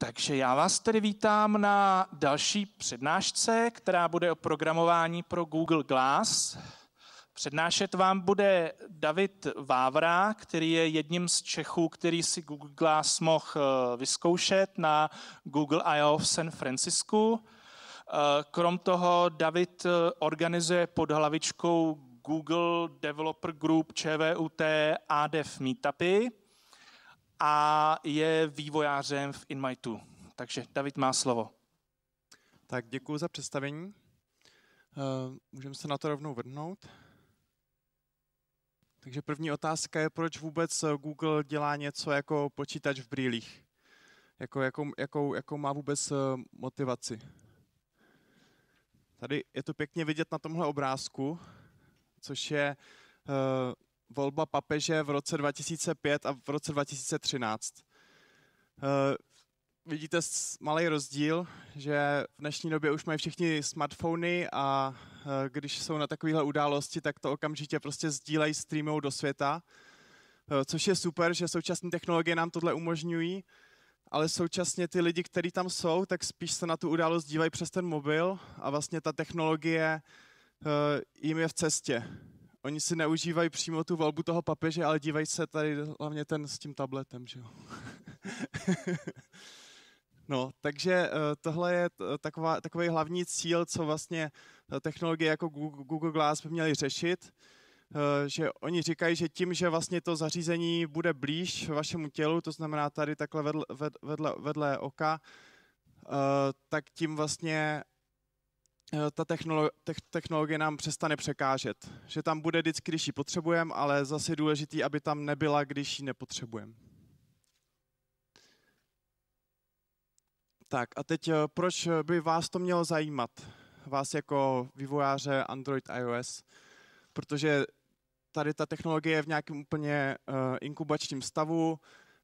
Takže já vás tedy vítám na další přednášce, která bude o programování pro Google Glass. Přednášet vám bude David Vávra, který je jedním z Čechů, který si Google Glass mohl eh, vyzkoušet na Google I.O. v San Francisku. Eh, krom toho David eh, organizuje pod hlavičkou Google Developer Group ČVUT Adef Meetupy a je vývojářem v Two. Takže David má slovo. Tak děkuji za představení. Eh, můžeme se na to rovnou vrhnout. Takže první otázka je, proč vůbec eh, Google dělá něco jako počítač v brýlích? Jako, jakou, jakou, jakou má vůbec eh, motivaci? Tady je to pěkně vidět na tomhle obrázku, což je volba papeže v roce 2005 a v roce 2013. Eh, vidíte malý rozdíl, že v dnešní době už mají všichni smartfony a eh, když jsou na takovéhle události, tak to okamžitě prostě sdílejí, streamou do světa, eh, což je super, že současné technologie nám tohle umožňují, ale současně ty lidi, kteří tam jsou, tak spíš se na tu událost dívají přes ten mobil a vlastně ta technologie jim je v cestě oni si neužívají přímo tu volbu toho papeže, ale dívají se tady hlavně ten s tím tabletem, že jo. no, takže eh, tohle je taková, takový hlavní cíl, co vlastně eh, technologie jako Google Glass by měly řešit, eh, že oni říkají, že tím, že vlastně to zařízení bude blíž vašemu tělu, to znamená tady takhle vedle, vedle, vedle oka, tak tím vlastně Eh, ta technolo- technologie nám přestane překážet. Že tam bude vždycky, když ji potřebujeme, ale zase je důležitý, aby tam nebyla, když ji nepotřebujeme. Tak a teď eh, proč by vás to mělo zajímat? Vás jako vývojáře Android iOS, protože tady ta technologie je v nějakém úplně eh, inkubačním stavu,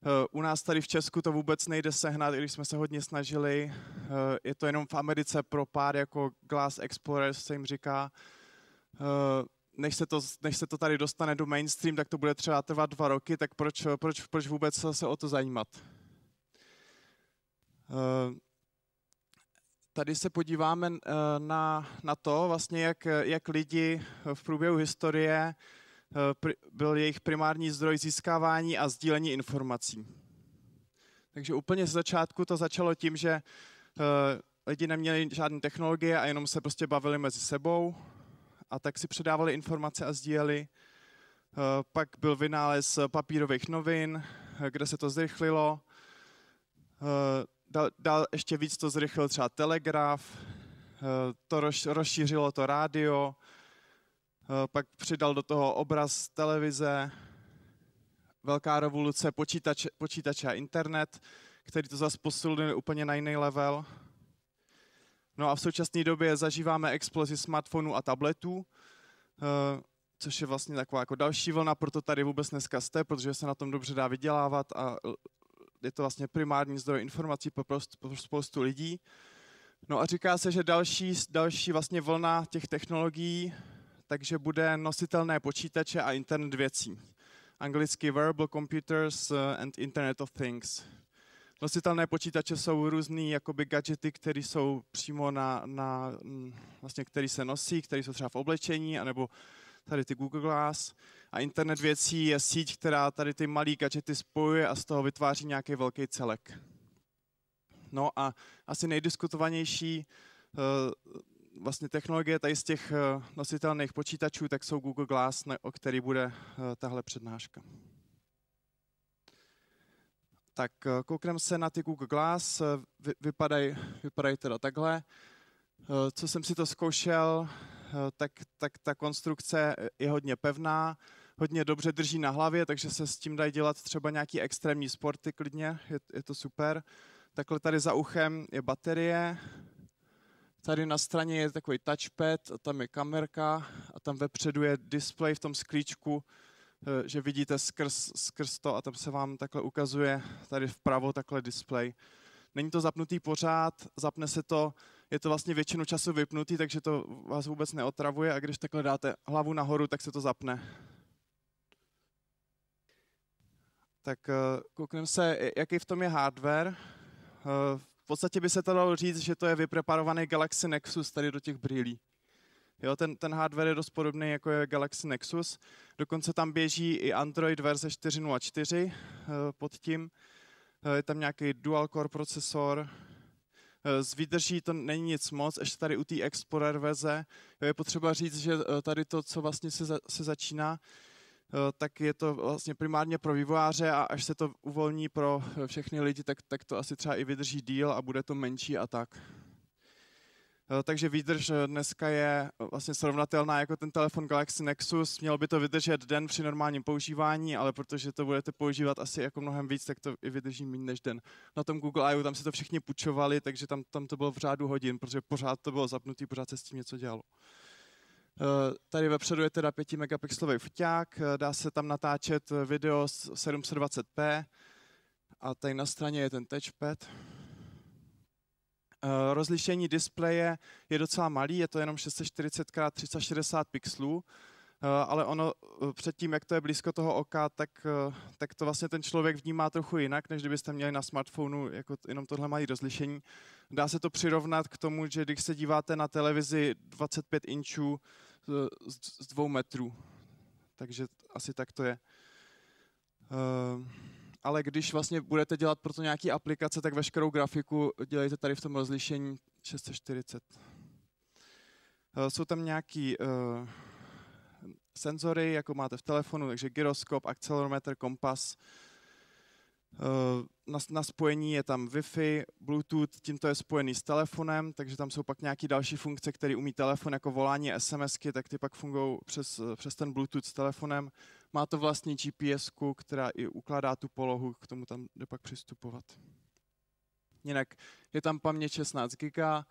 Eh, u nás tady v Česku to vůbec nejde sehnat, i když jsme se hodně snažili. Eh, je to jenom v Americe pro pár jako Glass Explorers se jim říká. Eh, než se, to, než se to tady dostane do mainstream, tak to bude třeba trvat dva roky, tak proč, proč, proč vůbec se o to zajímat? Tady se podíváme na, na to, vlastně jak, jak lidi v průběhu historie Eh, byl jejich primární zdroj získávání a sdílení informací. Takže úplně z začátku to začalo tím, že eh, lidi neměli žádné technologie a jenom se prostě bavili mezi sebou a tak si předávali informace a sdíleli. Eh, pak byl vynález papírových novin, kde se to zrychlilo. dal dal ještě víc to zrychlil třeba telegraf, to rozšířilo to rádio, Eh, pak přidal do toho obraz televize, velká revoluce počítače, počítače a internet, který to zase posunul úplně na jiný level. No a v současné době zažíváme explozi smartphonů a tabletů, eh, což je vlastně taková jako další vlna, proto tady vůbec dneska jste, protože se na tom dobře dá vydělávat a je to vlastně primární zdroj informací pro spoustu lidí. No a říká se, že další, další vlastně vlna těch technologií takže bude nositelné počítače a internet věcí. Anglicky wearable computers eh, and internet of things. Nositelné počítače jsou různé jakoby gadgety, které jsou přímo na, na mm, vlastně, který se nosí, které jsou třeba v oblečení, anebo tady ty Google Glass. A internet věcí je síť, která tady ty malé gadgety spojuje a z toho vytváří nějaký velký celek. No a asi nejdiskutovanější eh, vlastně technologie tady z těch eh, nositelných počítačů, tak jsou Google Glass, o který bude eh, tahle přednáška. Tak eh, koukneme se na ty Google Glass, Vy, vypadají vypadaj teda takhle. Co jsem si to zkoušel, tak, tak ta konstrukce je hodně pevná, hodně dobře drží na hlavě, takže se s tím dají dělat třeba nějaký extrémní sporty klidně, je, je to super. Takhle tady za uchem je baterie, Tady na straně je takový touchpad, a tam je kamerka a tam vepředu je display v tom sklíčku, eh, že vidíte skrz, skrz to a tam se vám takhle ukazuje tady vpravo takhle display. Není to zapnutý pořád, zapne se to, je to vlastně většinu času vypnutý, takže to vás vůbec neotravuje a když takhle dáte hlavu nahoru, tak se to zapne. Tak eh, koukneme se, jaký v tom je hardware. Eh, v podstatě by se to dalo říct, že to je vypreparovaný Galaxy Nexus tady do těch brýlí. Jo, ten, ten hardware je dost podobný, jako je Galaxy Nexus. Dokonce tam běží i Android verze 4.0.4 eh, pod tím. Eh, je tam nějaký dual-core procesor, eh, z výdrží to není nic moc, ještě tady u té Explorer verze. Je potřeba říct, že tady to, co vlastně se, za, se začíná, Eh, tak je to vlastně primárně pro vývojáře a až se to uvolní pro eh, všechny lidi, tak, tak to asi třeba i vydrží díl a bude to menší a tak. Eh, takže výdrž dneska je vlastně srovnatelná jako ten telefon Galaxy Nexus. Mělo by to vydržet den při normálním používání, ale protože to budete používat asi jako mnohem víc, tak to i vydrží méně než den. Na tom Google I.O. tam se to všichni pučovali, takže tam, tam to bylo v řádu hodin, protože pořád to bylo zapnutý, pořád se s tím něco dělalo. Eh, tady vepředu je teda 5 megapixelový foťák, eh, dá se tam natáčet eh, video z 720p a tady na straně je ten touchpad. Rozlišení displeje je docela malý, je to jenom 640 x 360 pixelů, ale ono předtím, jak to je blízko toho oka, tak, tak to vlastně ten člověk vnímá trochu jinak, než kdybyste měli na smartphonu jako jenom tohle malé rozlišení. Dá se to přirovnat k tomu, že když se díváte na televizi 25 inčů, z dvou metrů. Takže asi tak to je. Ehm, ale když vlastně budete dělat pro to nějaký aplikace, tak veškerou grafiku dělejte tady v tom rozlišení 640. Ehm, jsou tam nějaký ehm, senzory, jako máte v telefonu, takže gyroskop, akcelerometr, kompas, Eh, na, na spojení je tam Wi-Fi, Bluetooth, tímto je spojený s telefonem, takže tam jsou pak nějaké další funkce, které umí telefon, jako volání SMSky, tak ty pak fungují přes, přes ten Bluetooth s telefonem. Má to vlastní gps která i ukládá tu polohu, k tomu tam jde pak přistupovat. Jinak je tam paměť 16 GB, eh,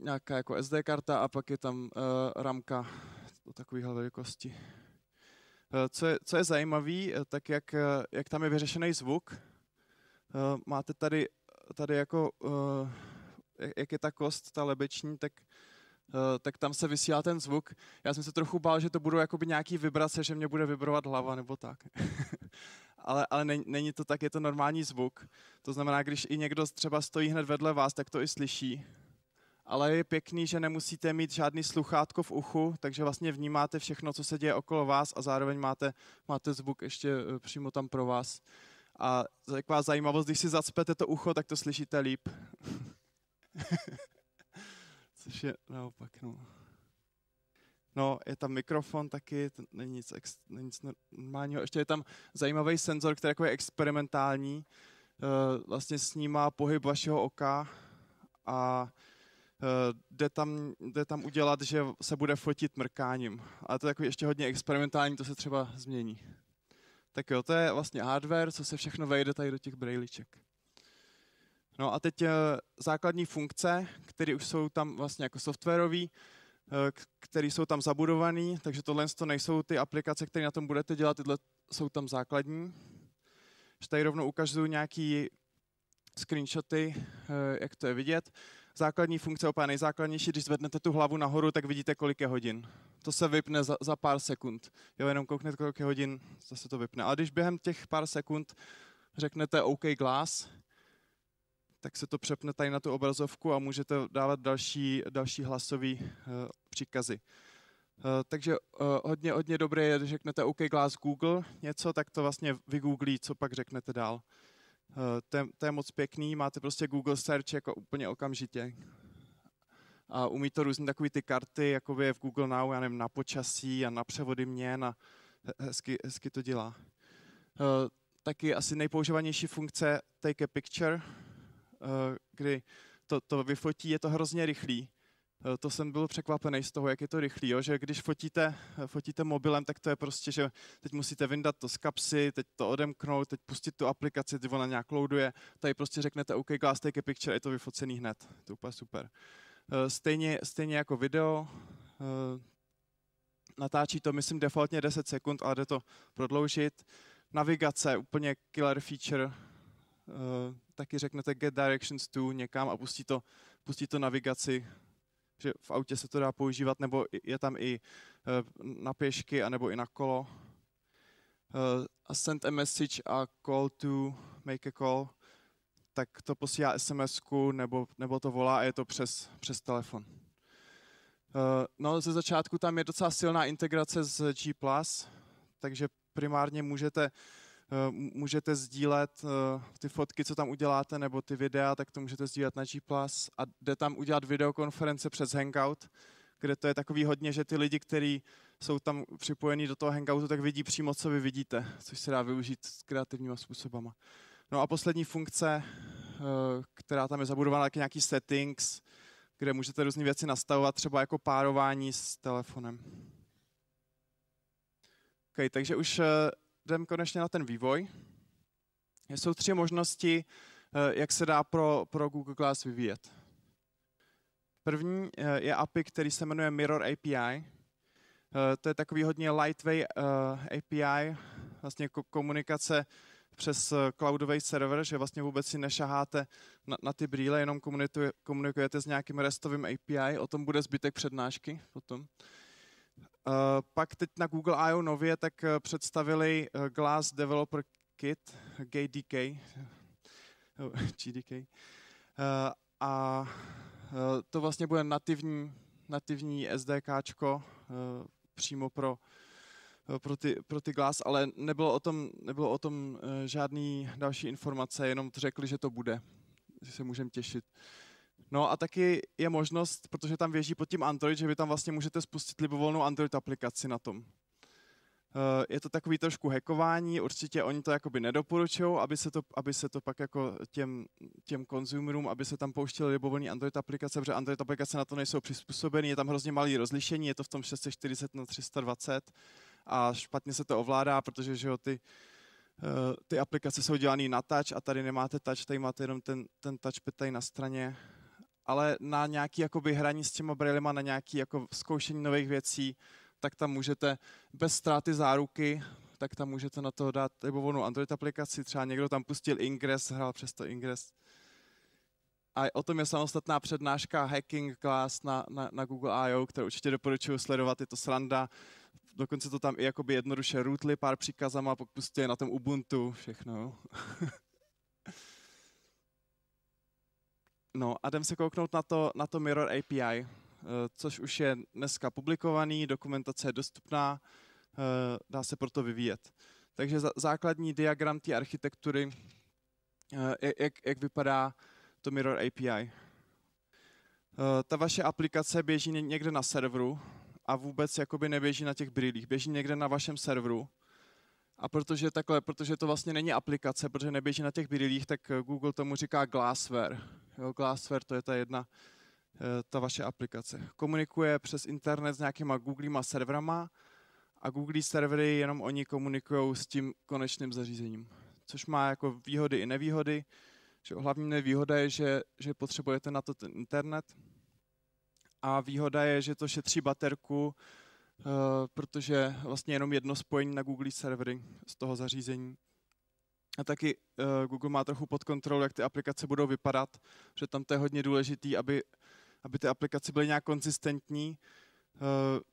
nějaká jako SD karta a pak je tam eh, ramka o takovéhle velikosti. Eh, co je, co je zajímavé, eh, tak jak, eh, jak tam je vyřešený zvuk, máte tady, tady jako, jak je ta kost, ta lebeční, tak, tak tam se vysílá ten zvuk. Já jsem se trochu bál, že to budou jakoby nějaký vibrace, že mě bude vibrovat hlava nebo tak. ale ale není, není to tak, je to normální zvuk. To znamená, když i někdo třeba stojí hned vedle vás, tak to i slyší ale je pěkný, že nemusíte mít žádný sluchátko v uchu, takže vlastně vnímáte všechno, co se děje okolo vás a zároveň máte, máte zvuk ještě eh, přímo tam pro vás. A taková zajímavost, když si zacpete to ucho, tak to slyšíte líp. Což je naopak, no. No, je tam mikrofon taky, to není nic, ex, není nic normálního. Ještě je tam zajímavý senzor, který jako je experimentální. Eh, vlastně snímá pohyb vašeho oka a Eh, jde tam, jde tam udělat, že se bude fotit mrkáním. A to je jako ještě hodně experimentální, to se třeba změní. Tak jo, to je vlastně hardware, co se všechno vejde tady do těch brejliček. No a teď eh, základní funkce, které už jsou tam vlastně jako softwarové, eh, které jsou tam zabudované, takže tohle to nejsou ty aplikace, které na tom budete dělat, tyhle jsou tam základní. Že tady rovnou ukazuju nějaký screenshoty, jak to je vidět základní funkce, úplně nejzákladnější, když zvednete tu hlavu nahoru, tak vidíte, kolik je hodin. To se vypne za, za pár sekund. Jo, jenom kouknete, kolik je hodin, zase to vypne. A když během těch pár sekund řeknete OK glass, tak se to přepne tady na tu obrazovku a můžete dávat další, další hlasové uh, eh, příkazy. Uh, takže uh, hodně, hodně dobré je, když řeknete OK Glass Google něco, tak to vlastně vygooglí, co pak řeknete dál. Eh, to, je, to je moc pěkný, máte prostě Google Search jako úplně okamžitě. A umí to různé takové ty karty, jako je v Google Now, já nevím, na počasí a na převody měn a hezky, hezky to dělá. Eh, taky asi nejpoužívanější funkce Take a Picture, eh, kdy to, to vyfotí, je to hrozně rychlý Eh, to jsem byl překvapený z toho, jak je to rychlý, jo? že když fotíte, eh, fotíte mobilem, tak to je prostě, že teď musíte vyndat to z kapsy, teď to odemknout, teď pustit tu aplikaci, ty ona nějak loaduje, tady prostě řeknete OK, glass, take a picture, je to vyfocený hned, to je úplně super. Eh, stejně, stejně jako video, natáčí to, myslím, defaultně 10 sekund, ale jde to prodloužit. Navigace, úplně killer feature, taky řeknete get directions to někam a pustí to, pustí to navigaci že v autě se to dá používat, nebo je tam i eh, na pěšky, anebo i na kolo. A send a message a call to make a call, tak to posílá sms nebo, nebo to volá a je to přes, přes telefon. Eh, no, ze začátku tam je docela silná integrace s G+, takže primárně můžete uh, Eh, můžete sdílet eh, ty fotky, co tam uděláte, nebo ty videa, tak to můžete sdílet na G+. A jde tam udělat videokonference přes Hangout, kde to je takový hodně, že ty lidi, kteří jsou tam připojení do toho Hangoutu, tak vidí přímo, co vy vidíte, což se dá využít s kreativníma způsobama. No a poslední funkce, eh, která tam je zabudovaná, je nějaký settings, kde můžete různé věci nastavovat, třeba jako párování s telefonem. Okay, takže už jdem konečně na ten vývoj. Jsou tři možnosti, eh, jak se dá pro, pro Google Glass vyvíjet. První eh, je API, který se jmenuje Mirror API. Eh, to je takový hodně lightweight API, vlastně komunikace přes cloudový server, že vlastně vůbec si nešaháte na, na ty brýle, jenom komunikujete s nějakým restovým API, o tom bude zbytek přednášky potom. Uh, Eh, pak teď na Google I.O. nově tak eh, představili eh, Glass Developer Kit, GDK, GDK. A to vlastně bude nativní, nativní SDK přímo pro, pro, ty, pro ty Glass, ale nebylo o tom, nebylo o tom žádný další informace, jenom to řekli, že to bude, že se můžeme těšit. No a taky je možnost, protože tam věží pod tím Android, že vy tam vlastně můžete spustit libovolnou Android aplikaci na tom. Eh, je to takový trošku hackování, určitě oni to jakoby nedoporučují, aby se to, aby se to pak jako těm, těm konzumerům, aby se tam pouštěly libovolné Android aplikace, protože Android aplikace na to nejsou přizpůsobeny, je tam hrozně malý rozlišení, je to v tom 640 na 320 a špatně se to ovládá, protože že jo, ty, eh, ty aplikace jsou dělané na touch a tady nemáte touch, tady máte jenom ten, ten touchpad tady na straně ale na nějaký jakoby hraní s těma brýlema, na nějaký jako zkoušení nových věcí, tak tam můžete bez ztráty záruky, tak tam můžete na to dát libovolnou Android aplikaci, třeba někdo tam pustil Ingress, hrál přes to Ingress. A o tom je samostatná přednáška Hacking Class na, na, na Google I.O., kterou určitě doporučuji sledovat, je to sranda. Dokonce to tam i jakoby jednoduše rootly pár příkazama, pokud prostě je na tom Ubuntu, všechno. No a jdem se kouknout na to, na to Mirror API, eh, což už je dneska publikovaný, dokumentace je dostupná, eh, dá se proto vyvíjet. Takže základní diagram té architektury, eh, jak, jak vypadá to Mirror API. Ta vaše aplikace běží někde na serveru a vůbec jakoby neběží na těch brýlích, běží někde na vašem serveru. A protože takhle, protože to vlastně není aplikace, protože neběží na těch brýlích, tak Google tomu říká glassware Jo, Glassware, to je ta jedna, eh, ta vaše aplikace. Komunikuje přes internet s nějakýma Googlema serverama a Google servery jenom oni komunikují s tím konečným zařízením, což má jako výhody i nevýhody. Že hlavní nevýhoda je, že, že potřebujete na to ten internet a výhoda je, že to šetří baterku, eh, protože vlastně jenom jedno spojení na Google servery z toho zařízení a taky uh, Google má trochu pod kontrolou, jak ty aplikace budou vypadat, že tam to je hodně důležité, aby, aby ty aplikace byly nějak konzistentní, uh,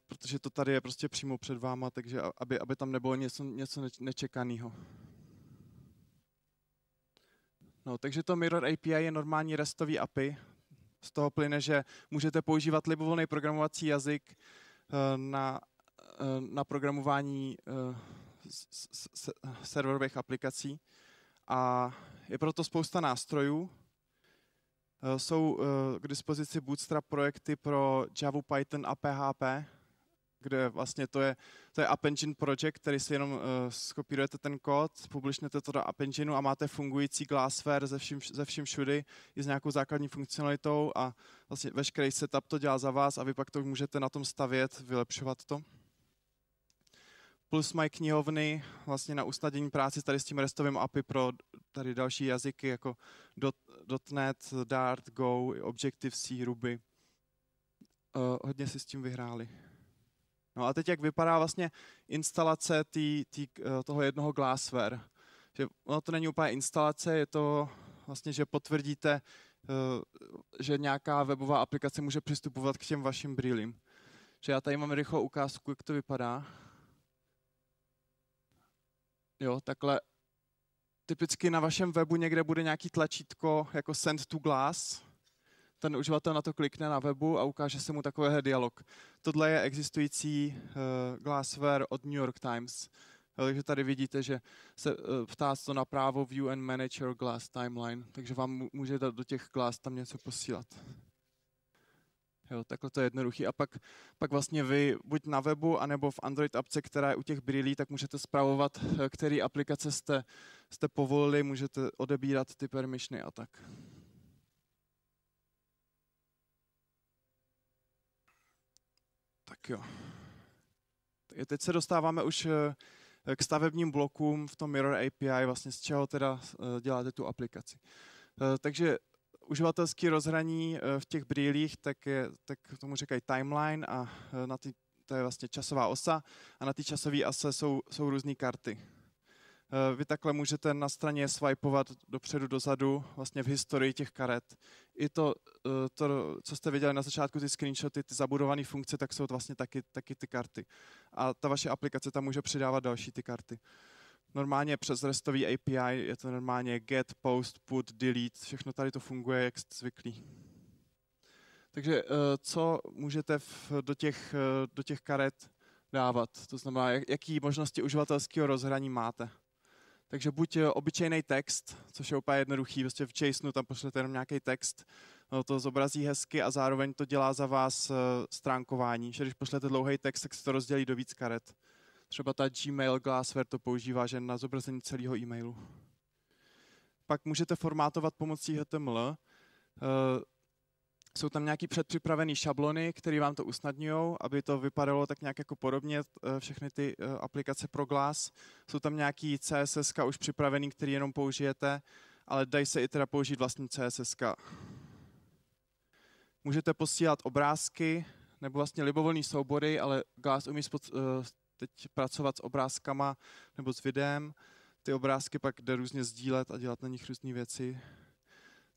protože to tady je prostě přímo před váma, takže aby, aby tam nebylo něco, něco nečekaného. No, takže to Mirror API je normální RESTový API. Z toho plyne, že můžete používat libovolný programovací jazyk uh, na, na programování serverových aplikací a je proto spousta nástrojů. Eh, jsou eh, k dispozici Bootstrap projekty pro Java, Python a PHP, kde vlastně to je, to je App Engine project, který si jenom eh, skopírujete ten kód, publishnete to do App Engineu a máte fungující Glassware ze vším, ze vším všudy i s nějakou základní funkcionalitou a vlastně veškerý setup to dělá za vás a vy pak to můžete na tom stavět, vylepšovat to plus mají knihovny vlastně na usnadění práci tady s tím restovým API pro tady další jazyky jako dot, .NET, Dart, Go, Objective-C, Ruby. Uh, eh, hodně si s tím vyhráli. No a teď jak vypadá vlastně instalace tý, tý, eh, toho jednoho glassware. Že ono to není úplně instalace, je to vlastně, že potvrdíte, eh, že nějaká webová aplikace může přistupovat k těm vašim brýlím. Že já tady mám rychlou ukázku, jak to vypadá. Jo, takhle typicky na vašem webu někde bude nějaký tlačítko jako send to glass, ten uživatel na to klikne na webu a ukáže se mu takovýhle dialog. Tohle je existující uh, glassware od New York Times. Takže tady vidíte, že se eh, ptá to na právo View and Manage your Glass Timeline, takže vám může dát do těch glass tam něco posílat. Jo, takhle to je jednoduchý. A pak, pak vlastně vy buď na webu, anebo v Android apce, která je u těch brýlí, tak můžete zpravovat, eh, který aplikace jste, jste povolili, můžete odebírat ty permissiony a tak. Tak jo. Teď se dostáváme už eh, k stavebním blokům v tom Mirror API, vlastně z čeho teda eh, děláte tu aplikaci. Takže Uživatelský rozhraní eh, v těch brýlích, tak, je, tak tomu říkají timeline a eh, na ty, to je vlastně časová osa a na ty časové ase jsou, jsou různé karty. Eh, vy takhle můžete na straně swipeovat dopředu, dozadu, vlastně v historii těch karet. I to, to co jste viděli na začátku, ty screenshoty, ty zabudované funkce, tak jsou vlastně taky, taky ty karty. A ta vaše aplikace tam může přidávat další ty karty normálně přes restový API, je to normálně get, post, put, delete, všechno tady to funguje, jak jste zvyklí. Takže eh, co můžete v, do, těch, eh, do těch karet dávat? To znamená, jaký možnosti uživatelského rozhraní máte? Takže buď eh, obyčejný text, což je úplně jednoduchý, prostě v JSONu tam pošlete jenom nějaký text, no to zobrazí hezky a zároveň to dělá za vás stránkování. Že když pošlete dlouhý text, tak se to rozdělí do víc karet. Třeba ta Gmail Glassware to používá, že na zobrazení celého e-mailu. Pak můžete formátovat pomocí HTML. Eh, jsou tam nějaké předpřipravené šablony, které vám to usnadňují, aby to vypadalo tak nějak jako podobně, eh, všechny ty eh, aplikace pro Glass. Jsou tam nějaké CSS už připravené, které jenom použijete, ale dají se i teda použít vlastní CSS. ka. Můžete posílat obrázky nebo vlastně libovolné soubory, ale Glass umí teď pracovat s obrázkama nebo s videem. Ty obrázky pak jde různě sdílet a dělat na nich různé věci.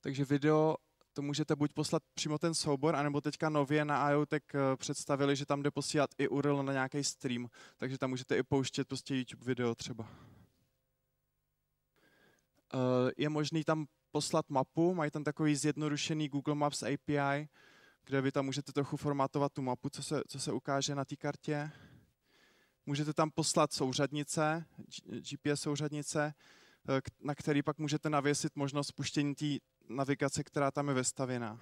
Takže video to můžete buď poslat přímo ten soubor, anebo teďka nově na IOTEC eh, představili, že tam jde posílat i URL na nějaký stream, takže tam můžete i pouštět prostě YouTube video třeba. Eh, je možný tam poslat mapu, mají tam takový zjednodušený Google Maps API, kde vy tam můžete trochu formatovat tu mapu, co se, co se ukáže na té kartě můžete tam poslat souřadnice, GPS souřadnice, eh, na který pak můžete navěsit možnost spuštění té navigace, která tam je vestavěna.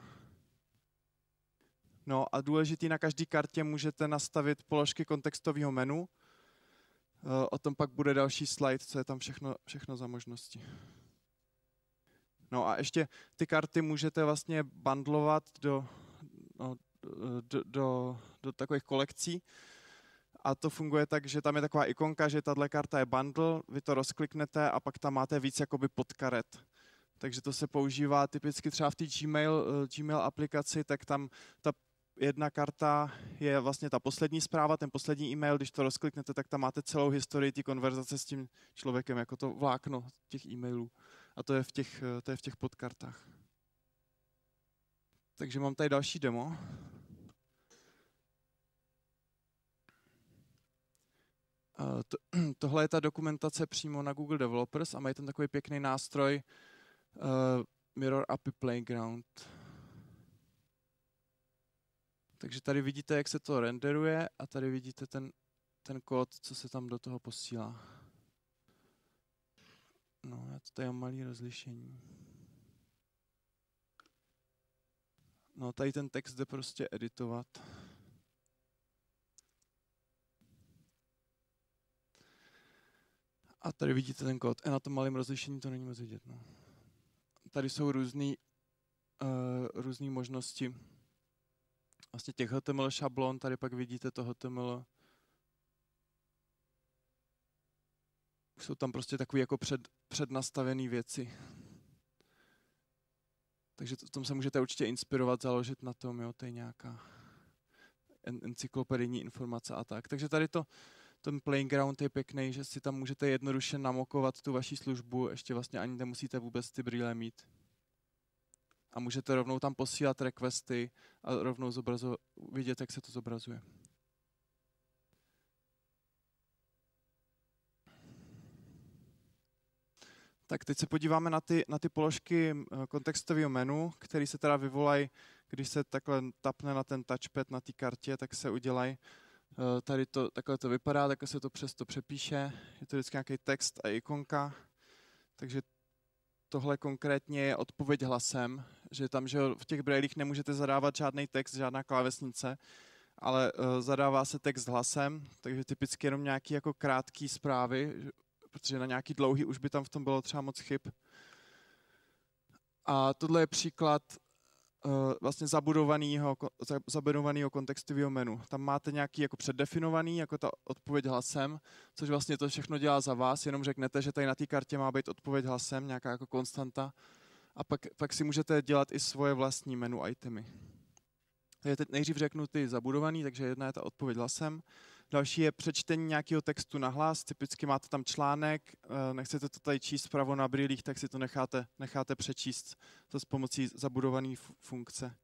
No a důležitý na každé kartě můžete nastavit položky kontextového menu. Eh, o tom pak bude další slide, co je tam všechno, všechno za možnosti. No a ještě ty karty můžete vlastně bandlovat do, no, do, do, do takových kolekcí, a to funguje tak, že tam je taková ikonka, že tahle karta je bundle, vy to rozkliknete a pak tam máte víc jakoby podkaret. Takže to se používá typicky třeba v té Gmail, eh, Gmail aplikaci, tak tam ta jedna karta je vlastně ta poslední zpráva, ten poslední e-mail, když to rozkliknete, tak tam máte celou historii té konverzace s tím člověkem, jako to vlákno těch e-mailů. A to je v těch, eh, to je v těch podkartách. Takže mám tady další demo. to, tohle je ta dokumentace přímo na Google Developers a mají tam takový pěkný nástroj uh, Mirror API Playground. Takže tady vidíte, jak se to renderuje a tady vidíte ten, ten kód, co se tam do toho posílá. No, já to tady mám malý rozlišení. No, tady ten text jde prostě editovat. A tady vidíte ten kód. A e na tom malém rozlišení to není moc vidět. No. Tady jsou různé uh, eh, různé možnosti vlastně těch HTML šablon. Tady pak vidíte to HTML. Jsou tam prostě takové jako před, přednastavené věci. Takže to, tom se můžete určitě inspirovat, založit na tom, jo, to je nějaká encyklopedijní informace a tak. Takže tady to, ten playground je pěkný, že si tam můžete jednoduše namokovat tu vaši službu, ještě vlastně ani nemusíte vůbec ty brýle mít. A můžete rovnou tam posílat requesty a rovnou zobrazo- vidět, jak se to zobrazuje. Tak teď se podíváme na ty, na ty položky kontextového menu, který se teda vyvolají, když se takhle tapne na ten touchpad na té kartě, tak se udělají Eh, tady to, takhle to vypadá, takhle se to přesto přepíše. Je to vždycky nějaký text a ikonka. Takže tohle konkrétně je odpověď hlasem, že tam že v těch brailích nemůžete zadávat žádný text, žádná klávesnice, ale eh, zadává se text hlasem, takže typicky jenom nějaký jako krátký zprávy, protože na nějaký dlouhý už by tam v tom bylo třeba moc chyb. A tohle je příklad Eh, vlastně zabudovaného, zabudovaného kontextového menu. Tam máte nějaký jako předdefinovaný, jako ta odpověď hlasem, což vlastně to všechno dělá za vás, jenom řeknete, že tady na té kartě má být odpověď hlasem, nějaká jako konstanta. A pak, pak si můžete dělat i svoje vlastní menu itemy. Takže teď nejdřív řeknu ty zabudovaný, takže jedna je ta odpověď hlasem, Další je přečtení nějakého textu na hlas, typicky máte tam článek, eh, nechcete to tady číst pravo na brýlích, tak si to necháte, necháte přečíst, to s pomocí zabudované funkce.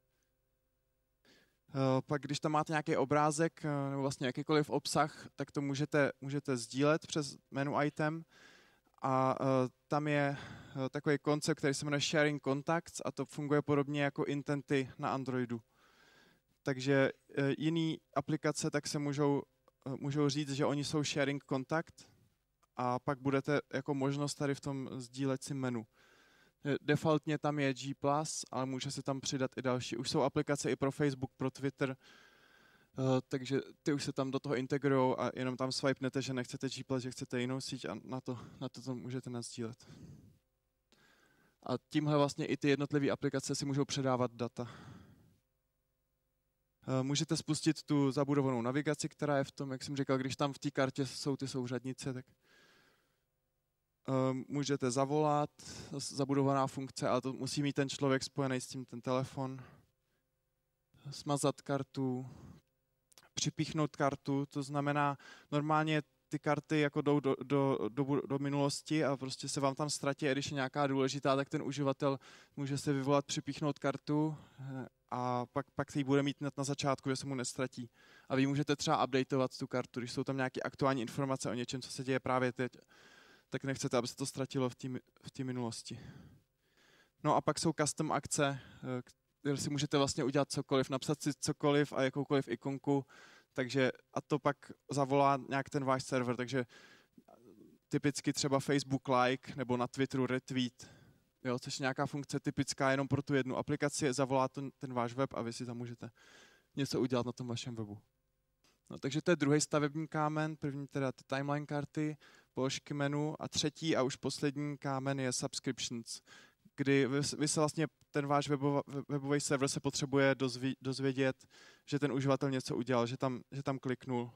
Eh, pak když tam máte nějaký obrázek eh, nebo vlastně jakýkoliv obsah, tak to můžete, můžete sdílet přes menu item a tam je takový koncept, který se jmenuje Sharing Contacts a to funguje podobně jako intenty na Androidu. Takže jiný aplikace tak se můžou můžou říct, že oni jsou sharing kontakt a pak budete jako možnost tady v tom sdílet si menu. Eh, defaultně tam je G+, ale může se tam přidat i další. Už jsou aplikace i pro Facebook, pro Twitter, eh, takže ty už se tam do toho integrují a jenom tam swipenete, že nechcete G+, že chcete jinou síť a na to, na to, to můžete nazdílet. A tímhle vlastně i ty jednotlivé aplikace si můžou předávat data. Eh, můžete spustit tu zabudovanou navigaci, která je v tom, jak jsem říkal, když tam v té kartě jsou ty souřadnice, tak eh, můžete zavolat, zabudovaná funkce, ale to musí mít ten člověk spojený s tím ten telefon. Smazat kartu, připíchnout kartu, to znamená, normálně ty karty jako jdou do, do, do, do minulosti a prostě se vám tam ztratí a když je nějaká důležitá, tak ten uživatel může se vyvolat, připíchnout kartu, eh, a pak, pak se ji bude mít na začátku, že se mu nestratí. A vy můžete třeba updateovat tu kartu, když jsou tam nějaké aktuální informace o něčem, co se děje právě teď, tak nechcete, aby se to ztratilo v té v minulosti. No a pak jsou custom akce, eh, kde si můžete vlastně udělat cokoliv, napsat si cokoliv a jakoukoliv ikonku, takže a to pak zavolá nějak ten váš server, takže typicky třeba Facebook like nebo na Twitteru retweet, Jo, což je nějaká funkce typická jenom pro tu jednu aplikaci, zavolá to ten váš web a vy si tam můžete něco udělat na tom vašem webu. No, takže to je druhý stavební kámen, první teda ty timeline karty, položky menu a třetí a už poslední kámen je subscriptions, kdy vy, vy se vlastně ten váš webový server se potřebuje dozvědět, že ten uživatel něco udělal, že tam, že tam kliknul.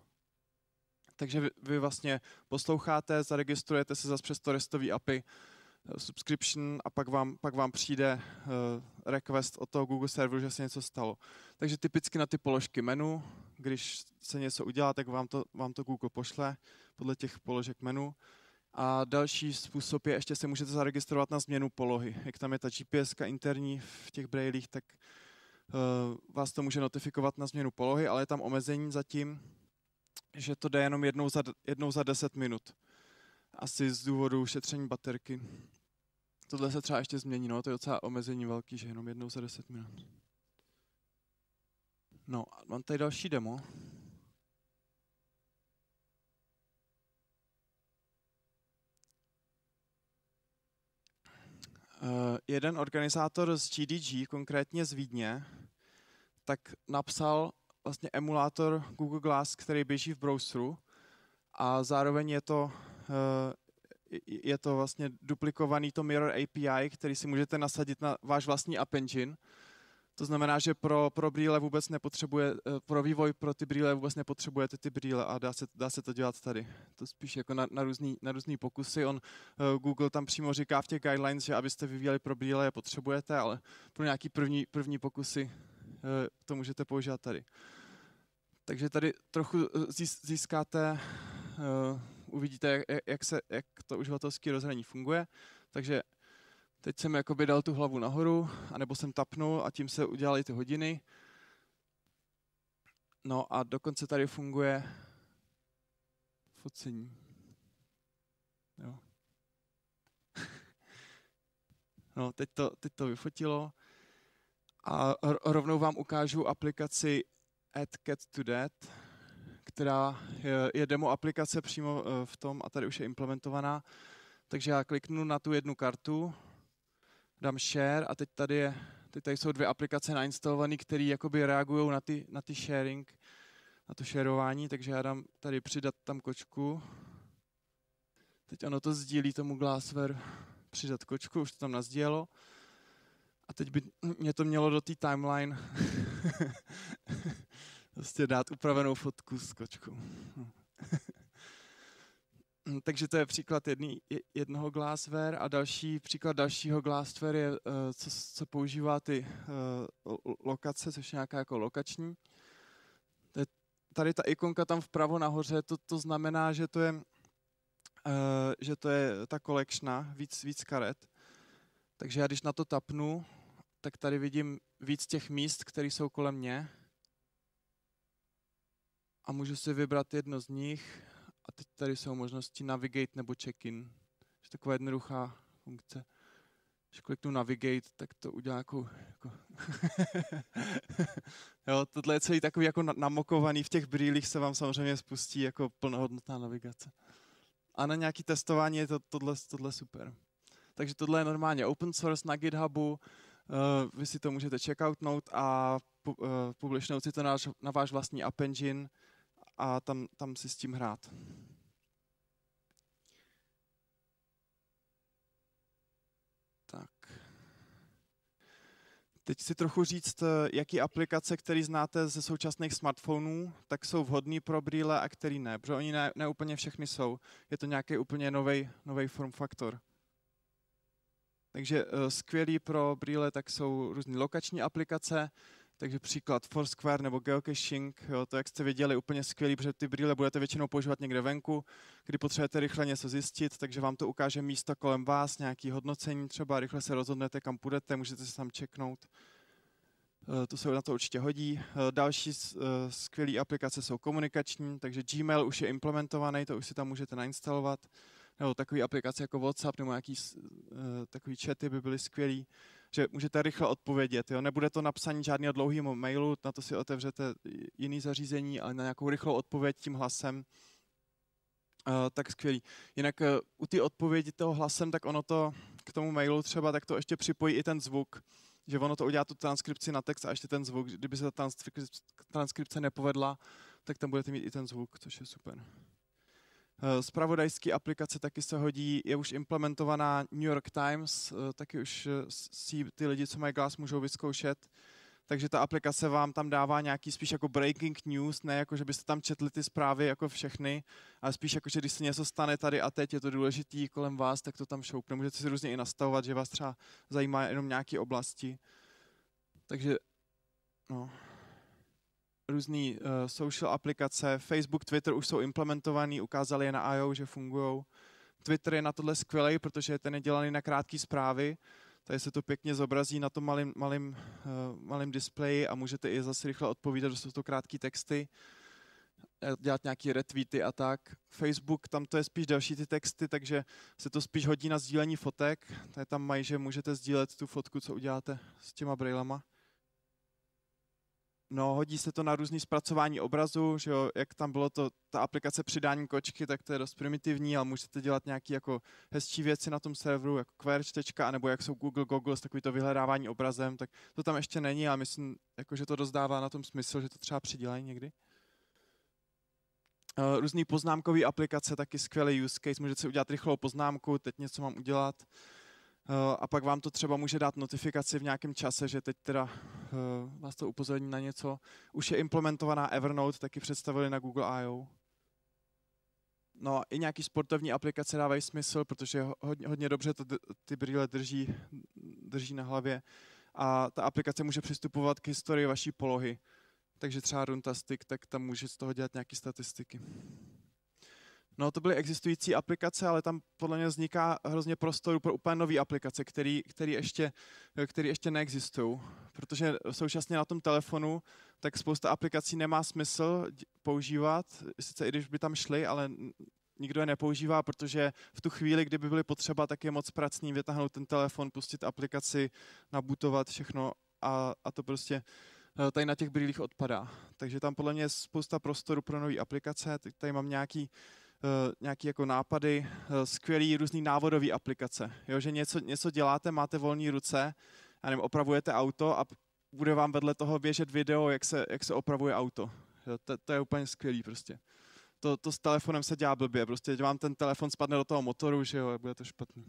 Takže vy, vy vlastně posloucháte, zaregistrujete se zase přes to restový API, subscription a pak vám, pak vám přijde eh, request od toho Google serveru, že se něco stalo. Takže typicky na ty položky menu, když se něco udělá, tak vám to, vám to Google pošle podle těch položek menu. A další způsob je, ještě se můžete zaregistrovat na změnu polohy. Jak tam je ta GPS interní v těch brailích, tak eh, vás to může notifikovat na změnu polohy, ale je tam omezení zatím, že to jde jenom jednou za, jednou za 10 minut. Asi z důvodu šetření baterky. Tohle se třeba ještě změní, no, to je docela omezení velký, že jenom jednou za 10 minut. No, mám tady další demo. Uh, jeden organizátor z GDG, konkrétně z Vídně, tak napsal vlastně emulátor Google Glass, který běží v browseru a zároveň je to uh, je to vlastně duplikovaný to Mirror API, který si můžete nasadit na váš vlastní App Engine. To znamená, že pro, pro brýle vůbec nepotřebuje, eh, pro vývoj pro ty brýle vůbec nepotřebujete ty brýle a dá se, dá se to dělat tady. To spíš jako na, na, různý, na různý pokusy. On, eh, Google tam přímo říká v těch guidelines, že abyste vyvíjeli pro brýle je potřebujete, ale pro nějaký první, první pokusy eh, to můžete používat tady. Takže tady trochu získáte uvidíte, jak, jak, se, jak to uživatelské rozhraní funguje. Takže teď jsem jakoby dal tu hlavu nahoru, anebo jsem tapnul a tím se udělaly ty hodiny. No a dokonce tady funguje focení. Jo. No, teď to, teď to vyfotilo. A rovnou vám ukážu aplikaci AdCat to Dead která eh, je demo aplikace přímo eh, v tom a tady už je implementovaná. Takže já kliknu na tu jednu kartu, dám share a teď tady, je, teď tady jsou dvě aplikace nainstalované, které jakoby reagují na ty, na ty sharing, na to shareování, takže já dám tady přidat tam kočku. Teď ono to sdílí tomu Glassware, přidat kočku, už to tam nazdílo. A teď by mě to mělo do té timeline Prostě dát upravenou fotku s kočkou. No. No, takže to je příklad jedný, jednoho glassware a další příklad dalšího glassware je, eh, co, co používá ty eh, lokace, což je nějaká jako lokační. Tady ta ikonka tam vpravo nahoře, to, to znamená, že to je, eh, že to je ta kolekčna, víc, víc karet. Takže já když na to tapnu, tak tady vidím víc těch míst, které jsou kolem mě a můžu si vybrat jedno z nich a teď tady jsou možnosti navigate nebo check-in. Je taková jednoduchá funkce. Když kliknu navigate, tak to udělá jako... jako jo, tohle je celý takový jako namokovaný, v těch brýlích se vám samozřejmě spustí jako plnohodnotná navigace. A na nějaký testování je to, tohle, tohle super. Takže tohle je normálně open source na GitHubu, eh, vy si to můžete checkoutnout a eh, publishnout si to na, na váš vlastní App Engine, a tam, tam si s tím hrát. Tak. Teď si trochu říct, eh, jaký aplikace, které znáte ze současných smartphonů, tak jsou vhodné pro brýle a který ne, protože oni ne, ne úplně všechny jsou. Je to nějaký úplně nový form faktor. Takže eh, skvělý pro brýle tak jsou různé lokační aplikace, takže příklad Foursquare nebo geocaching, jo, to jak jste viděli, úplně skvělý, protože ty brýle budete většinou používat někde venku, kdy potřebujete rychle něco zjistit, takže vám to ukáže místo kolem vás, nějaký hodnocení třeba, rychle se rozhodnete, kam půjdete, můžete se tam čeknout. Eh, to se na to určitě hodí. Eh, další eh, skvělé aplikace jsou komunikační, takže Gmail už je implementovaný, to už si tam můžete nainstalovat. Nebo takové aplikace jako WhatsApp nebo nějaký takový chaty by byly skvělé že můžete rychle odpovědět. Jo? Nebude to napsání žádného dlouhého mailu, na to si otevřete jiný zařízení a na nějakou rychlou odpověď tím hlasem. Uh, tak skvělý. Jinak uh, u ty odpovědi toho hlasem, tak ono to k tomu mailu třeba, tak to ještě připojí i ten zvuk, že ono to udělá tu transkripci na text a ještě ten zvuk. Kdyby se ta transkripce nepovedla, tak tam budete mít i ten zvuk, což je super. Spravodajské eh, aplikace taky se hodí, je už implementovaná New York Times, eh, taky už eh, si ty lidi, co mají glas, můžou vyzkoušet. Takže ta aplikace vám tam dává nějaký spíš jako breaking news, ne jako, že byste tam četli ty zprávy jako všechny, ale spíš jako, že když se něco stane tady a teď, je to důležitý kolem vás, tak to tam šoupne. Můžete si různě i nastavovat, že vás třeba zajímá jenom nějaké oblasti. Takže, no různé uh, eh, social aplikace, Facebook, Twitter už jsou implementovaný, ukázali je na IO, že fungují. Twitter je na tohle skvělý, protože ten je dělaný na krátké zprávy, tady se to pěkně zobrazí na tom malém malým, uh, malým displeji a můžete i zase rychle odpovídat, jsou to krátké texty, eh, dělat nějaké retweety a tak. Facebook, tam to je spíš další ty texty, takže se to spíš hodí na sdílení fotek. Tady tam mají, že můžete sdílet tu fotku, co uděláte s těma brailama. No, hodí se to na různý zpracování obrazu, že jo, jak tam bylo to, ta aplikace přidání kočky, tak to je dost primitivní, ale můžete dělat nějaké jako hezčí věci na tom serveru, jako QR čtečka, nebo jak jsou Google Goggles, takový to vyhledávání obrazem, tak to tam ještě není ale myslím, jako, že to dozdává na tom smysl, že to třeba přidělají někdy. Eh, různý poznámkové aplikace, taky skvělý use case, můžete si udělat rychlou poznámku, teď něco mám udělat. Eh, a pak vám to třeba může dát notifikaci v nějakém čase, že teď teda eh, vás to upozorní na něco. Už je implementovaná Evernote, taky představili na Google I.O. No i nějaký sportovní aplikace dávají smysl, protože hodně, hodně dobře to, ty brýle drží, drží na hlavě a ta aplikace může přistupovat k historii vaší polohy. Takže třeba Runtastic, tak tam může z toho dělat nějaké statistiky. No to byly existující aplikace, ale tam podle mě vzniká hrozně prostoru pro úplně nové aplikace, které ještě, který ještě neexistují. Protože současně na tom telefonu tak spousta aplikací nemá smysl používat, sice i když by tam šly, ale nikdo je nepoužívá, protože v tu chvíli, kdyby byly potřeba, tak je moc pracný vytáhnout ten telefon, pustit aplikaci, nabutovat všechno a, a to prostě eh, tady na těch brýlích odpadá. Takže tam podle mě je spousta prostoru pro nové aplikace. Tady mám nějaký Eh, nějaké jako nápady, eh, skvělé různé návodové aplikace. Jo, že něco, něco děláte, máte volné ruce, já nevím, opravujete auto a bude vám vedle toho běžet video, jak se, jak se opravuje auto. Jo, to, to je úplně skvělý prostě. To, to s telefonem se dělá blbě, prostě vám ten telefon spadne do toho motoru, že jo, bude to špatný.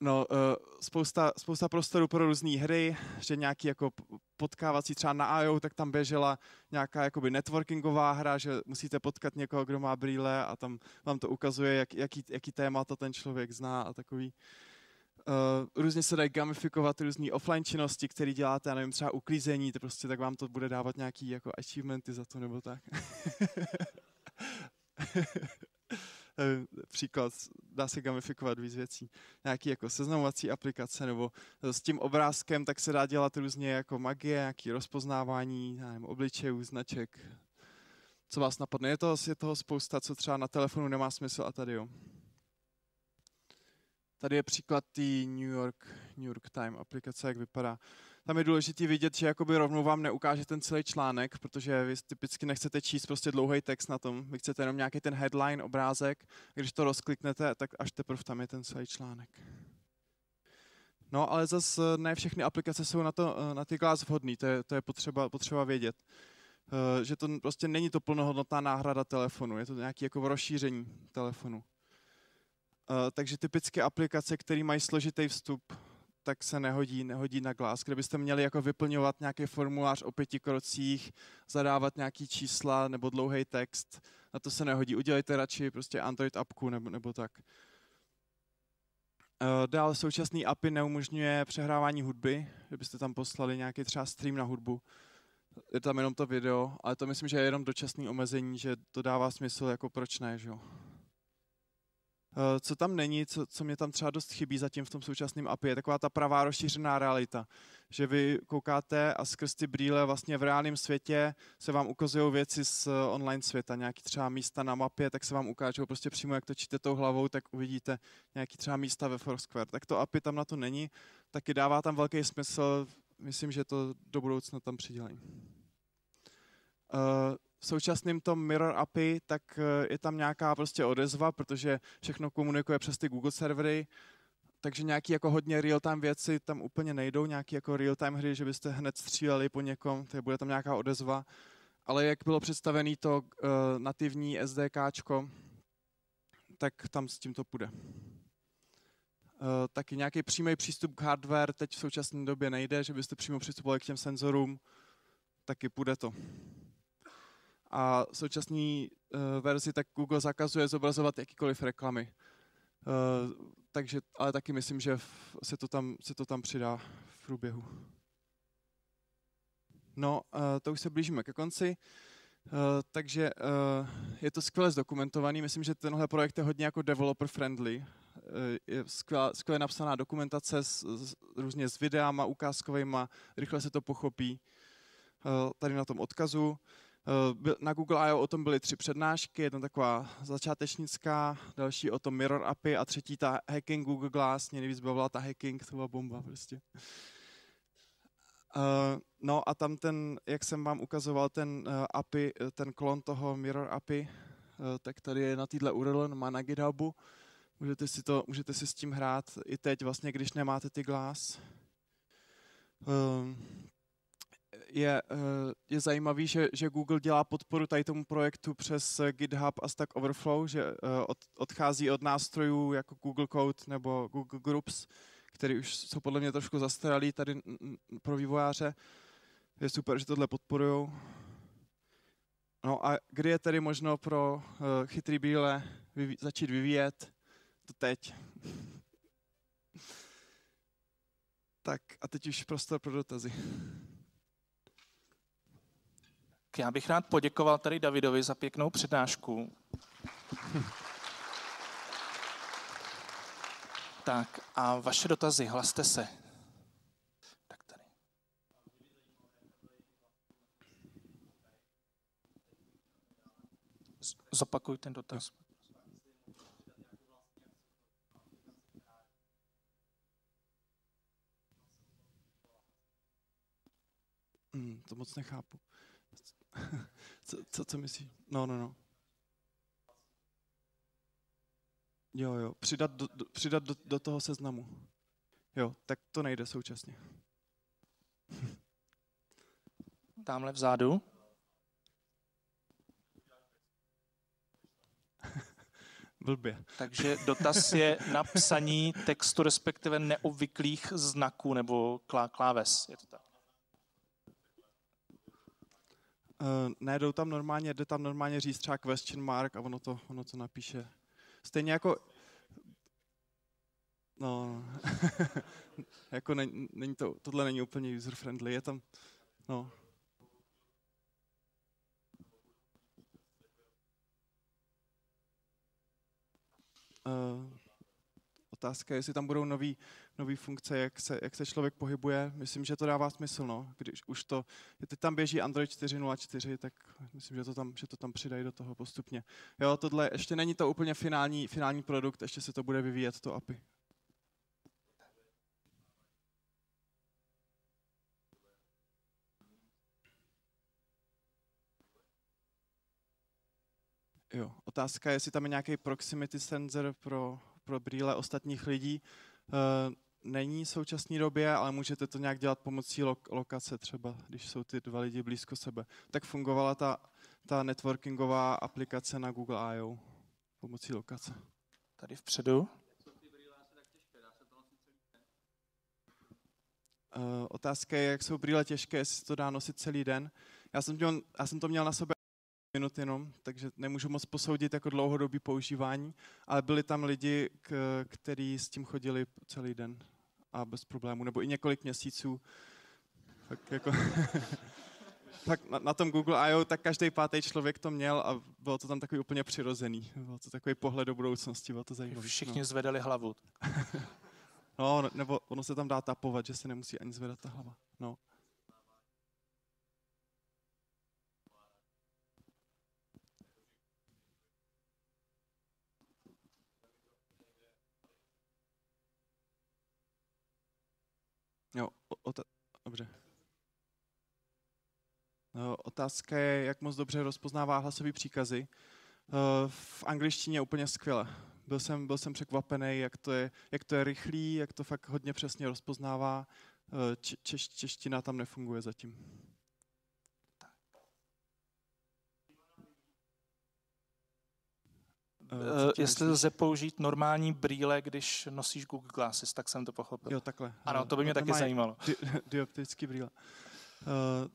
No, eh, spousta, spousta prostoru pro různé hry, že nějaký jako potkávací třeba na IO, tak tam běžela nějaká jakoby networkingová hra, že musíte potkat někoho, kdo má brýle a tam vám to ukazuje, jak, jaký, jaký to ten člověk zná a takový. Eh, různě se dají gamifikovat různé offline činnosti, které děláte, já nevím, třeba uklízení, to prostě tak vám to bude dávat nějaký jako achievementy za to nebo tak. Eh, příklad, dá se gamifikovat víc věcí. Nějaký jako seznamovací aplikace nebo eh, s tím obrázkem, tak se dá dělat různě jako magie, nějaký rozpoznávání, nevím, obličejů, značek, co vás napadne. Je toho, je toho spousta, co třeba na telefonu nemá smysl a tady jo. Tady je příklad té New York, New York Time aplikace, jak vypadá tam je důležité vidět, že jakoby rovnou vám neukáže ten celý článek, protože vy typicky nechcete číst prostě dlouhý text na tom, vy chcete jenom nějaký ten headline, obrázek, když to rozkliknete, tak až teprve tam je ten celý článek. No, ale zase eh, ne všechny aplikace jsou na, to, eh, na ty Glass vhodný, to je, to je potřeba, potřeba vědět. Eh, že to prostě není to plnohodnotná náhrada telefonu, je to nějaké jako rozšíření telefonu. Takže typicky aplikace, které mají složitý vstup, tak se nehodí, nehodí na glas, kdybyste měli jako vyplňovat nějaký formulář o pěti krocích, zadávat nějaký čísla nebo dlouhý text, na to se nehodí. Udělejte radši prostě Android appku nebo, nebo tak. Eh, dál současný API neumožňuje přehrávání hudby, kdybyste tam poslali nějaký třeba stream na hudbu. Je tam jenom to video, ale to myslím, že je jenom dočasný omezení, že to dává smysl, jako proč ne, že jo. Eh, co tam není, co, co mě tam třeba dost chybí zatím v tom současném API, je taková ta pravá rozšířená realita. Že vy koukáte a skrz ty brýle vlastně v reálném světě se vám ukazují věci z eh, online světa, nějaký třeba místa na mapě, tak se vám ukážou prostě přímo, jak točíte tou hlavou, tak uvidíte nějaký třeba místa ve Foursquare. Tak to API tam na to není, taky dává tam velký smysl, myslím, že to do budoucna tam přidělají. Uh, v současném tom Mirror API, tak eh, je tam nějaká prostě odezva, protože všechno komunikuje přes ty Google servery, takže nějaký jako hodně real-time věci tam úplně nejdou, nějaký jako real-time hry, že byste hned stříleli po někom, to bude tam nějaká odezva. Ale jak bylo představené to uh, nativní SDK, tak tam s tím to půjde. Uh, taky nějaký přímý přístup k hardware teď v současné době nejde, že byste přímo přistupovali k těm senzorům, taky půjde to a v současné uh, eh, verzi tak Google zakazuje zobrazovat jakýkoliv reklamy. Uh, takže, ale taky myslím, že se, to tam, se to tam přidá v průběhu. No, uh, to už se blížíme ke konci. Uh, takže uh, je to skvěle zdokumentovaný. Myslím, že tenhle projekt je hodně jako developer friendly. Uh, je skvěle, skvěle napsaná dokumentace s, s, různě s videama, ukázkovými, rychle se to pochopí. Uh, tady na tom odkazu. Eh, na Google I.O. o tom byly tři přednášky, jedna taková začátečnická, další o tom Mirror API a třetí ta hacking Google Glass, mě nejvíc bavila ta hacking, to byla bomba prostě. Eh, no a tam ten, jak jsem vám ukazoval, ten eh, API, ten klon toho Mirror API, tak tady je na této URL, má na GitHubu. Můžete si, to, můžete si s tím hrát i teď, vlastně, když nemáte ty glass je, eh, je zajímavý, že, že Google dělá podporu tady tomu projektu přes eh, GitHub a Stack Overflow, že eh, od, odchází od nástrojů jako Google Code nebo Google Groups, které už jsou podle mě trošku zastaralý tady pro vývojáře. Je super, že tohle podporují. No a kdy je tedy možno pro chytrý bíle vyví, začít vyvíjet? To teď. Tak a teď už prostor pro dotazy. Tak já bych rád poděkoval tady Davidovi za pěknou přednášku. Tak a vaše dotazy, hlaste se. Tak tady. Zopakuj ten dotaz. Jo. Hmm, to moc nechápu. co, co, co myslíš? No, no, no. Jo, jo, přidat do, do, přidat do, do toho seznamu. Jo, tak to nejde současně. Tamhle vzadu. Blbě. Takže dotaz je napsaní textu, respektive neobvyklých znaků nebo klá, kláves. Je to tak? Eh, jdou tam normálně, jde tam normálně říct třeba question mark a ono to, ono to napíše. Stejně jako, no, no. jako ne, není to, tohle není úplně user friendly, je tam, no. Uh, otázka je, jestli tam budou nový, nové funkce, jak se, jak se člověk pohybuje. Myslím, že to dává smysl, no. Když už to, teď tam běží Android 4.0.4, tak myslím, že to tam, že to tam přidají do toho postupně. Jo, tohle ještě není to úplně finální, finální produkt, ještě se to bude vyvíjet, to API. Jo, otázka je, jestli tam je nějaký proximity sensor pro, pro brýle ostatních lidí. Eh, není v současné době, ale můžete to nějak dělat pomocí lo- lokace třeba, když jsou ty dva lidi blízko sebe. Tak fungovala ta, ta networkingová aplikace na Google I.O. pomocí lokace. Tady vpředu. Eh, otázka je, jak jsou brýle těžké, jestli to dá nosit celý den. Já jsem, měl, já jsem to měl na sobě minut jenom, takže nemůžu moc posoudit jako dlouhodobý používání, ale byli tam lidi, k, který s tím chodili celý den a bez problémů, nebo i několik měsíců. Tak jako... tak na, na tom Google I.O. tak každý pátý člověk to měl a bylo to tam takový úplně přirozený. Bylo to takový pohled do budoucnosti, bylo to zajímavé. Všichni no. zvedali hlavu. no, nebo ono se tam dá tapovat, že se nemusí ani zvedat ta hlava. No. Jo, ta, dobře. No, otázka je, jak moc dobře rozpoznává hlasové příkazy. Eh, v angličtině úplně skvěle. Byl jsem, byl jsem překvapený, jak to, je, jak to je rychlý, jak to fakt hodně přesně rozpoznává. Eh, češ, čeština tam nefunguje zatím. Uh, jestli lze použít normální brýle, když nosíš Google Glasses, tak jsem to pochopil. Jo, takhle. Ano, to by mě eh, to taky zajímalo. Di- dioptrický brýle. Uh,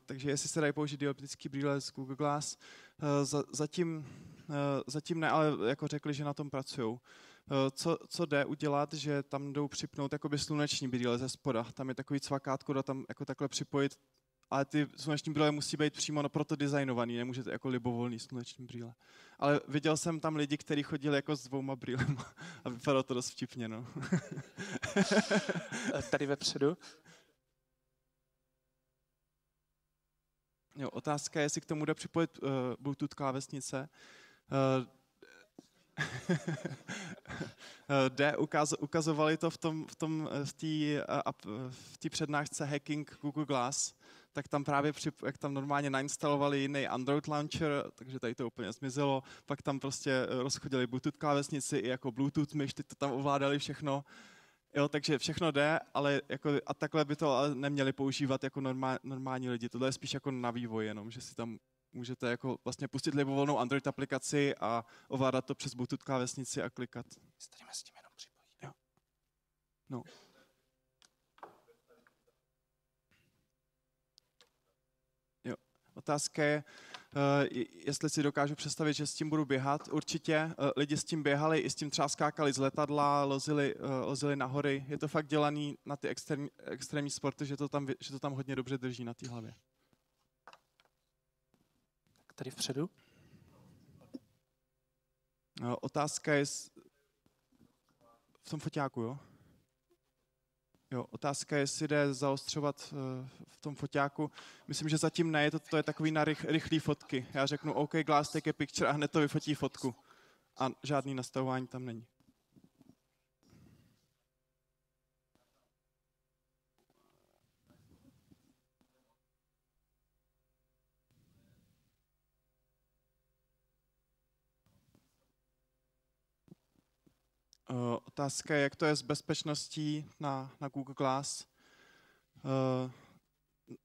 takže jestli se dají použít dioptrický brýle z Google Glass, uh, za, zatím, uh, zatím ne, ale jako řekli, že na tom pracují. Co, co jde udělat, že tam jdou připnout jakoby sluneční brýle ze spoda. Tam je takový cvakátko, dá tam jako takhle připojit a ty sluneční brýle musí být přímo no, proto designovaný, nemůžete jako libovolný sluneční brýle. Ale viděl jsem tam lidi, kteří chodili jako s dvouma brýlema a vypadalo to dost vtipně. No. Tady vepředu. Jo, otázka je, jestli k tomu jde připojit uh, Bluetooth klávesnice. Uh, D, ukaz, ukazovali to v tom, v tom eh, v eh, eh, v tý přednášce Hacking Google Glass, tak tam právě, při, jak tam normálně nainstalovali jiný Android launcher, takže tady to úplně zmizelo, pak tam prostě rozchodili Bluetooth klávesnici i jako Bluetooth myš, ty to tam ovládali všechno. Jo, takže všechno jde, ale jako, a takhle by to ale neměli používat jako normál, normální lidi. Tohle je spíš jako na vývoj jenom, že si tam můžete jako vlastně pustit libovolnou Android aplikaci a ovládat to přes Bluetooth klávesnici a klikat. Staríme s tím jenom připojit. Jo. No. Jo. Otázka eh, je, jestli si dokážu představit, že s tím budu běhat. Určitě eh, lidi s tím běhali, i s tím třeba skákali z letadla, lozili, eh, lozili na hory. Je to fakt dělaný na ty extrémní, extrémní sporty, že to, tam, že to tam hodně dobře drží na té hlavě tady vpředu. No, otázka je v tom foťáku, jo? Jo, otázka je, jestli jde zaostřovat eh, v tom foťáku. Myslím, že zatím ne, to, to je takový na rych, rychlý fotky. Já řeknu OK, glass take a picture a hned to vyfotí fotku. A žádný nastavování tam není. Eh, otázka je, jak to je s bezpečností na, na Google Glass. Eh,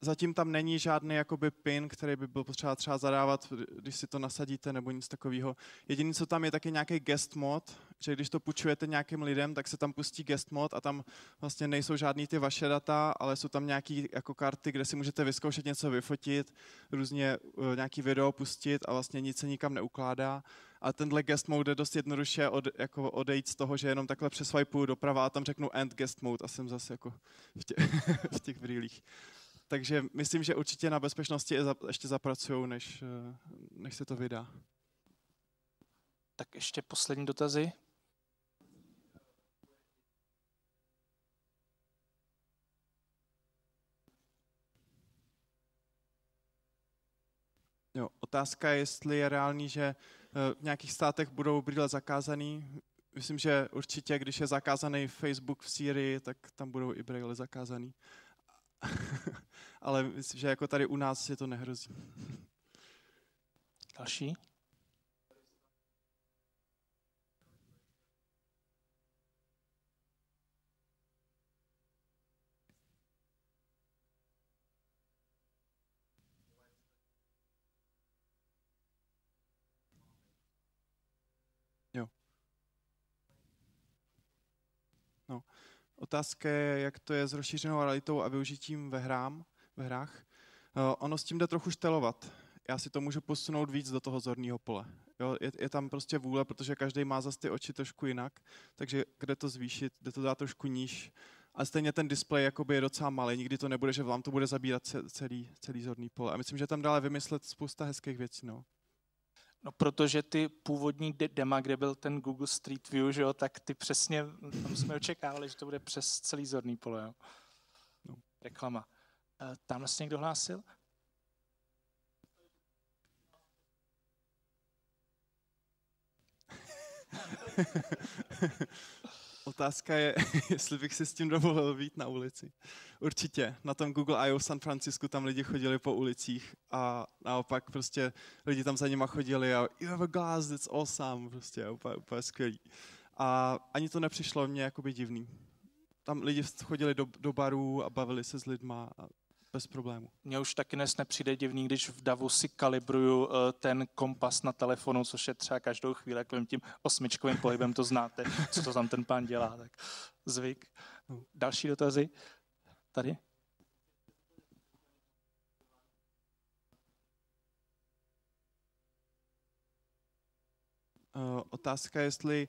zatím tam není žádný jakoby pin, který by byl potřeba třeba zadávat, když si to nasadíte nebo nic takového. Jediné, co tam je, tak je nějaký guest mod, že když to půjčujete nějakým lidem, tak se tam pustí guest mod a tam vlastně nejsou žádný ty vaše data, ale jsou tam nějaké jako karty, kde si můžete vyzkoušet něco vyfotit, různě eh, nějaký video pustit a vlastně nic se nikam neukládá a tenhle guest mode je dost jednoduše od, jako odejít z toho, že jenom takhle přeswipuju doprava a tam řeknu end guest mode a jsem zase jako v, tě, v těch brýlích. Takže myslím, že určitě na bezpečnosti je za, ještě zapracují, než, eh, než se to vydá. Tak ještě poslední dotazy. Jo, otázka je, jestli je reálný, že Eh, v nějakých státech budou brýle zakázaný. Myslím, že určitě, když je zakázaný Facebook v Sýrii, tak tam budou i brýle zakázaný. Ale myslím, že jako tady u nás je to nehrozí. Další? Otázka je, jak to je s rozšířenou realitou a využitím ve, hrám, ve hrách. Eh, ono s tím jde trochu štelovat. Já si to můžu posunout víc do toho zorného pole. Jo, je, je tam prostě vůle, protože každý má zase ty oči trošku jinak, takže kde to zvýšit, kde to dá trošku níž. A stejně ten displej jakoby je docela malý, nikdy to nebude, že vám to bude zabírat celý, celý zorný pole. A myslím, že tam dále vymyslet spousta hezkých věcí. No. No protože ty původní dema, kde byl ten Google Street View, že jo, tak ty přesně, tam jsme očekávali, že to bude přes celý zorný pole. Jo. No. Reklama. E, tam se někdo hlásil? Otázka je, jestli bych si s tím dovolil být na ulici. Určitě. Na tom Google I.O. San Francisku tam lidi chodili po ulicích a naopak prostě lidi tam za nima chodili a you have a glass, that's awesome, prostě úplně, úplně skvělý. A ani to nepřišlo mně jakoby divný. Tam lidi chodili do, do barů a bavili se s lidma a bez problému. Mně už taky dnes nepřijde divný, když v Davu si kalibruju eh, ten kompas na telefonu, což je třeba každou chvíli, jak tím osmičkovým pohybem to znáte, co to tam ten pán dělá, tak zvyk. No. Další dotazy? Tady? Eh, otázka, jestli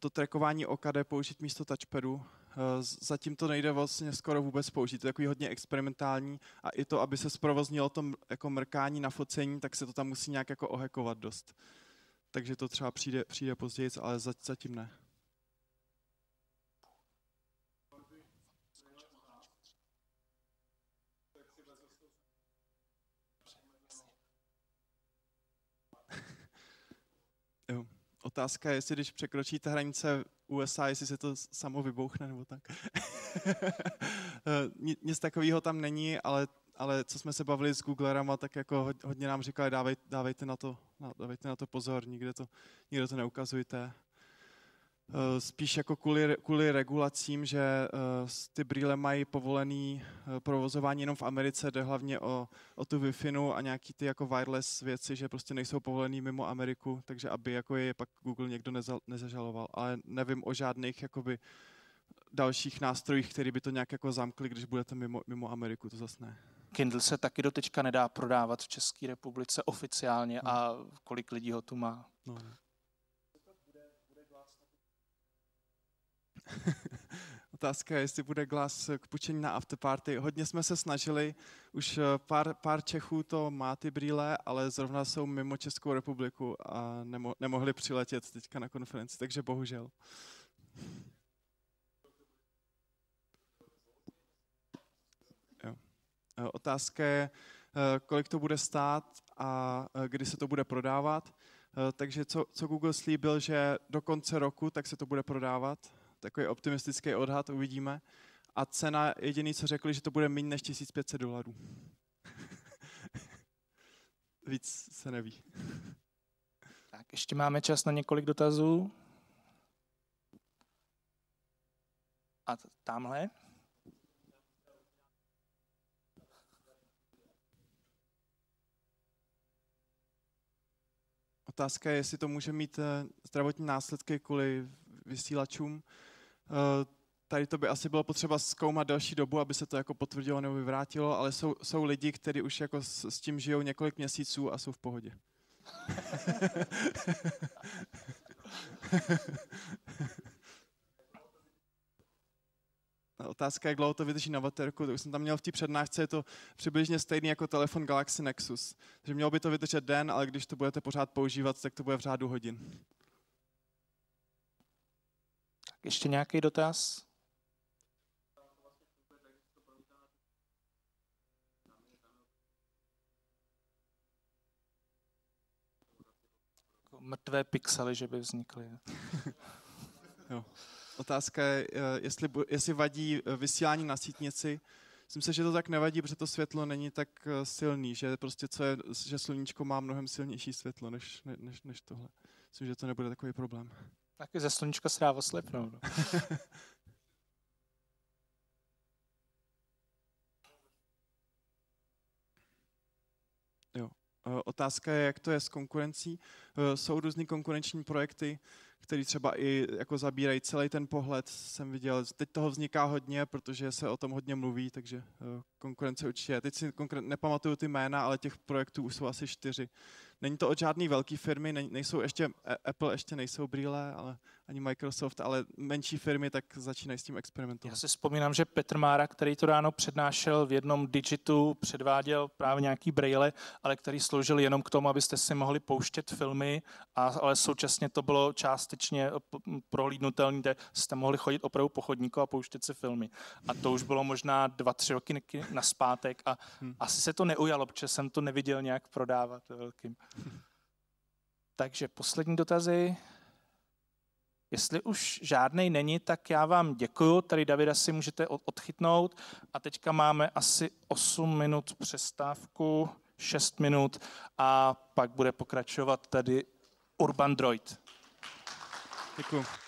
to trackování OKD použít místo touchpadu Eh, zatím to nejde vlastně skoro vůbec použít. To je takový hodně experimentální a i to, aby se zprovoznilo to jako mrkání na focení, tak se to tam musí nějak jako ohekovat dost. Takže to třeba přijde, přijde později, ale zatím ne. Otázka je, jestli když překročíte hranice USA, jestli se to samo vybouchne nebo tak. Eh, nic takového tam není, ale, ale co jsme se bavili s Googlerama, tak jako hodně nám říkali, dávej, dávejte, na to, dávejte na to pozor, nikde to, nikde to neukazujte. Eh, spíš jako kvůli, kvůli regulacím, že eh, ty brýle mají povolený eh, provozování jenom v Americe, jde hlavně o, o tu wi a nějaký ty jako wireless věci, že prostě nejsou povolený mimo Ameriku, takže aby jako je pak Google někdo neza, nezažaloval, ale nevím o žádných jakoby dalších nástrojích, který by to nějak jako zamkli, když budete mimo, mimo Ameriku, to zase ne. Kindle se taky do tečka nedá prodávat v České republice oficiálně no. a kolik lidí ho tu má. No. Otázka je, jestli bude glas k pučení na afterparty. Hodně jsme se snažili, už eh, pár, pár Čechů to má ty brýle, ale zrovna jsou mimo Českou republiku a nemo, nemohli přiletět teďka na konferenci, takže bohužel. Jo. Eh, otázka je, eh, kolik to bude stát a kdy se to bude prodávat. Takže co, co Google slíbil, že do konce roku, tak se to bude prodávat takový optimistický odhad, uvidíme. A cena, jediný, co řekli, že to bude méně než 1500 dolarů. Víc se neví. Tak, ještě máme čas na několik dotazů. A tamhle. Otázka je, jestli to může mít eh, zdravotní následky kvůli vysílačům. Eh, tady to by asi bylo potřeba zkoumat další dobu, aby se to jako potvrdilo nebo vyvrátilo, ale jsou, jsou lidi, kteří už jako s, s tím žijou několik měsíců a jsou v pohodě. Otázka, jak dlouho to vydrží na baterku, to už jsem tam měl v té přednášce, je to přibližně stejný jako telefon Galaxy Nexus. Takže mělo by to vydržet den, ale když to budete pořád používat, tak to bude v řádu hodin. Ještě nějaký dotaz? Jako mrtvé pixely, že by vznikly. jo. Otázka je, eh, jestli, jestli vadí eh, vysílání na sítnici. Myslím si, že to tak nevadí, protože to světlo není tak eh, silný, že prostě co je, že sluníčko má mnohem silnější světlo než, než, než tohle. Myslím, že to nebude takový problém. Taky ze sluníčka se dá oslepnout. No. no. jo. E, otázka je, jak to je s konkurencí. E, jsou různý konkurenční projekty, které třeba i jako zabírají celý ten pohled, jsem viděl. Teď toho vzniká hodně, protože se o tom hodně mluví, takže e, konkurence určitě. Teď si konkrét, nepamatuju ty jména, ale těch projektů už jsou asi čtyři, není to od žádné velké firmy, nejsou ještě, e-, Apple ještě nejsou brýle, ale ani Microsoft, ale menší firmy tak začínají s tím experimentovat. Já si vzpomínám, že Petr Mára, který to ráno přednášel v jednom digitu, předváděl právě nějaký braille, ale který sloužil jenom k tomu, abyste si mohli pouštět filmy, a, ale současně to bylo částečně eh, prohlídnutelné, kde jste mohli chodit opravdu po chodníku a pouštět si filmy. A to už bylo možná dva, tři roky na zpátek a hmm. asi se to neujalo, protože jsem to neviděl nějak prodávat velkým. Takže poslední dotazy. Jestli už žádný není, tak já vám děkuju. Tady Davida si můžete odchytnout. A teďka máme asi 8 minut přestávku, 6 minut a pak bude pokračovat tady Urban Droid. Děkuji.